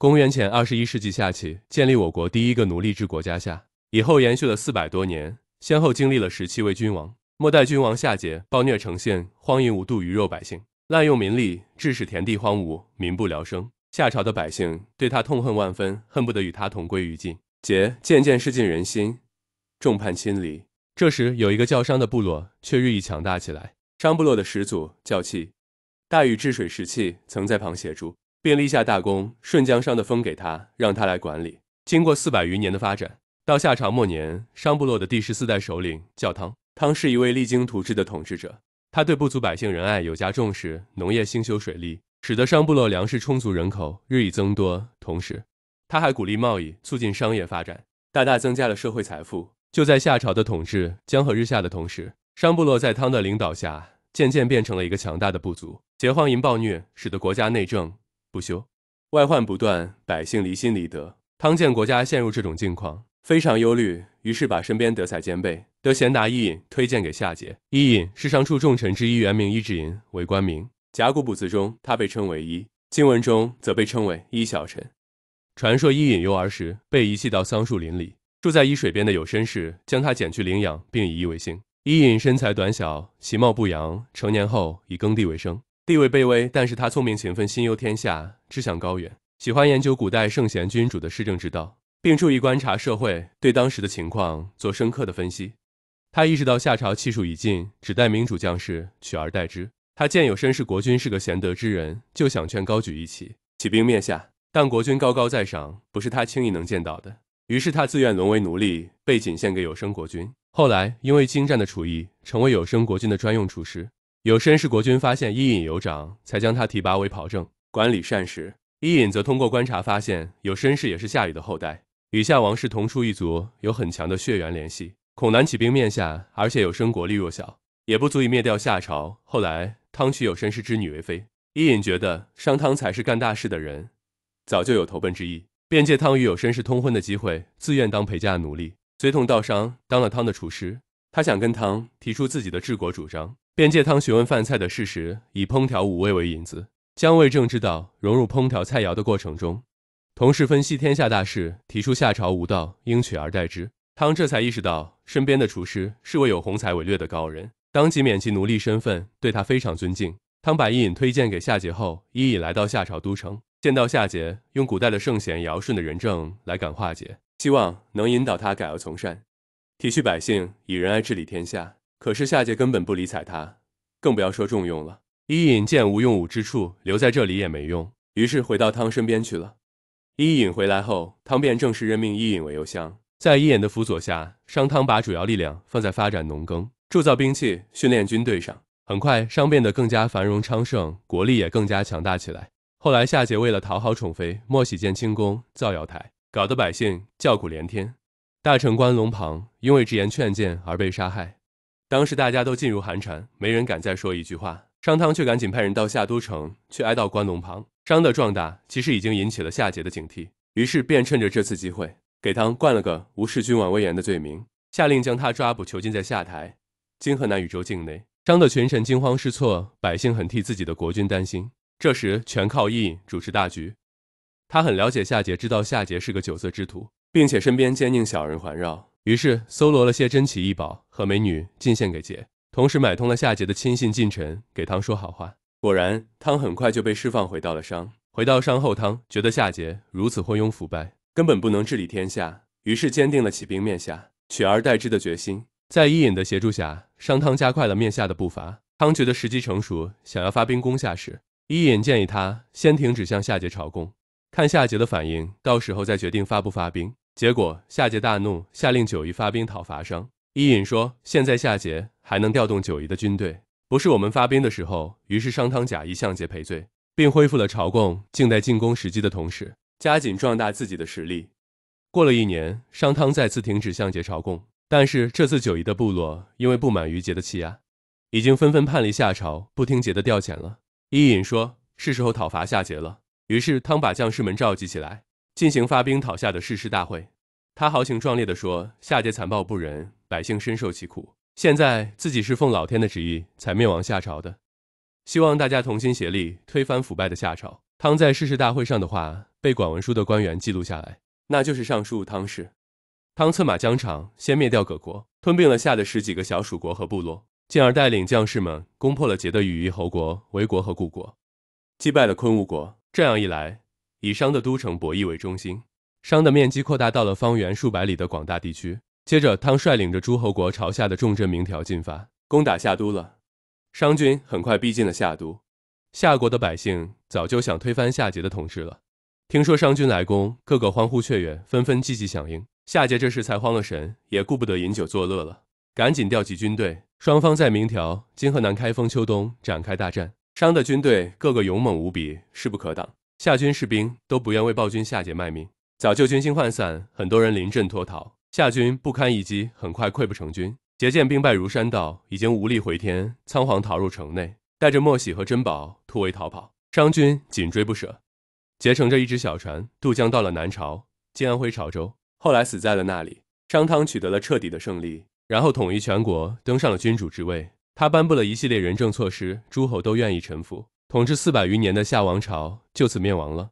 公元前二十一世纪下期，建立我国第一个奴隶制国家夏，以后延续了四百多年，先后经历了十七位君王。末代君王夏桀暴虐成性，荒淫无度，鱼肉百姓，滥用民力，致使田地荒芜，民不聊生。夏朝的百姓对他痛恨万分，恨不得与他同归于尽。桀渐渐失尽人心，众叛亲离。这时，有一个叫商的部落却日益强大起来。商部落的始祖叫契，大禹治水时，期曾在旁协助。便立下大功，顺将商的封给他，让他来管理。经过四百余年的发展，到夏朝末年，商部落的第十四代首领叫汤。汤是一位励精图治的统治者，他对部族百姓仁爱有加，重视农业，兴修水利，使得商部落粮食充足，人口日益增多。同时，他还鼓励贸易，促进商业发展，大大增加了社会财富。就在夏朝的统治江河日下的同时，商部落在汤的领导下，渐渐变成了一个强大的部族。桀荒淫暴虐，使得国家内政。不休，外患不断，百姓离心离德。汤建国家陷入这种境况，非常忧虑，于是把身边德才兼备的贤达伊尹推荐给夏桀。伊尹是商初重臣之一，原名伊挚，尹为官名。甲骨卜辞中，他被称为伊；经文中则被称为伊小臣。传说伊尹幼儿时被遗弃到桑树林里，住在伊水边的有绅士将他捡去领养，并以伊为姓。伊尹身材短小，其貌不扬，成年后以耕地为生。地位卑微，但是他聪明勤奋，心忧天下，志向高远，喜欢研究古代圣贤君主的施政之道，并注意观察社会，对当时的情况做深刻的分析。他意识到夏朝气数已尽，只待明主将士取而代之。他见有绅氏国君是个贤德之人，就想劝高举一起起兵灭夏，但国君高高在上，不是他轻易能见到的。于是他自愿沦为奴隶，被仅献给有生国君。后来因为精湛的厨艺，成为有生国君的专用厨师。有身氏国君发现伊尹有长，才将他提拔为庖正，管理膳食。伊尹则通过观察发现，有绅氏也是夏禹的后代，与夏王室同出一族，有很强的血缘联系。恐难起兵灭夏，而且有生国力弱小，也不足以灭掉夏朝。后来汤娶有绅氏之女为妃，伊尹觉得商汤才是干大事的人，早就有投奔之意，便借汤与有绅氏通婚的机会，自愿当陪嫁奴隶，随同道商，当了汤的厨师。他想跟汤提出自己的治国主张。便借汤询问饭菜的事实，以烹调五味为引子，将味政之道融入烹调菜肴的过程中，同时分析天下大事，提出夏朝无道，应取而代之。汤这才意识到身边的厨师是位有宏才伟略的高人，当即免其奴隶身份，对他非常尊敬。汤把伊尹推荐给夏桀后，伊尹来到夏朝都城，见到夏桀，用古代的圣贤尧舜的仁政来感化桀，希望能引导他改恶从善，体恤百姓，以仁爱治理天下。可是夏桀根本不理睬他，更不要说重用了。伊尹见无用武之处，留在这里也没用，于是回到汤身边去了。伊尹回来后，汤便正式任命伊尹为右相。在伊尹的辅佐下，商汤把主要力量放在发展农耕、铸造兵器、训练军队上。很快，商变得更加繁荣昌盛，国力也更加强大起来。后来，夏桀为了讨好宠妃，莫喜建清宫、造瑶台，搞得百姓叫苦连天。大臣关龙庞因为直言劝谏而被杀害。当时大家都噤如寒蝉，没人敢再说一句话。商汤却赶紧派人到夏都城，去哀悼关龙旁。商的壮大其实已经引起了夏桀的警惕，于是便趁着这次机会，给汤灌了个无视君王威严的罪名，下令将他抓捕囚禁在夏台（今河南禹州境内）。商的群臣惊慌失措，百姓很替自己的国君担心。这时全靠义主持大局，他很了解夏桀，知道夏桀是个酒色之徒，并且身边奸佞小人环绕。于是搜罗了些珍奇异宝和美女进献给桀，同时买通了夏桀的亲信近臣，给汤说好话。果然，汤很快就被释放，回到了商。回到商后，汤觉得夏桀如此昏庸腐败，根本不能治理天下，于是坚定了起兵灭夏、取而代之的决心。在伊尹的协助下，商汤加快了灭夏的步伐。汤觉得时机成熟，想要发兵攻夏时，伊尹建议他先停止向夏桀朝贡，看夏桀的反应，到时候再决定发不发兵。结果夏桀大怒，下令九夷发兵讨伐商。伊尹说：“现在夏桀还能调动九夷的军队，不是我们发兵的时候。”于是商汤假意向桀赔罪，并恢复了朝贡，静待进攻时机的同时，加紧壮大自己的实力。过了一年，商汤再次停止向桀朝贡，但是这次九夷的部落因为不满于桀的欺压，已经纷纷叛离夏朝，不听桀的调遣了。伊尹说：“是时候讨伐夏桀了。”于是汤把将士们召集起来。进行发兵讨夏的誓师大会，他豪情壮烈地说：“夏桀残暴不仁，百姓深受其苦。现在自己是奉老天的旨意才灭亡夏朝的，希望大家同心协力，推翻腐败的夏朝。”汤在誓师大会上的话被管文书的官员记录下来，那就是上述汤氏。汤策马疆场，先灭掉葛国，吞并了夏的十几个小蜀国和部落，进而带领将士们攻破了桀的羽翼侯国、韦国和故国，击败了昆吾国。这样一来。以商的都城博弈为中心，商的面积扩大到了方圆数百里的广大地区。接着，汤率领着诸侯国朝下的重镇明条进发，攻打夏都了。商军很快逼近了夏都，夏国的百姓早就想推翻夏桀的统治了。听说商军来攻，个个欢呼雀跃，纷纷积极响应。夏桀这时才慌了神，也顾不得饮酒作乐了，赶紧调集军队。双方在明条（今河南开封）秋冬展开大战。商的军队个个勇猛无比，势不可挡。夏军士兵都不愿为暴君夏桀卖命，早就军心涣散，很多人临阵脱逃，夏军不堪一击，很快溃不成军。桀见兵败如山倒，已经无力回天，仓皇逃入城内，带着墨喜和珍宝突围逃跑。商军紧追不舍，桀乘着一只小船渡江到了南朝，进安徽潮州，后来死在了那里。商汤取得了彻底的胜利，然后统一全国，登上了君主之位。他颁布了一系列仁政措施，诸侯都愿意臣服。统治四百余年的夏王朝就此灭亡了。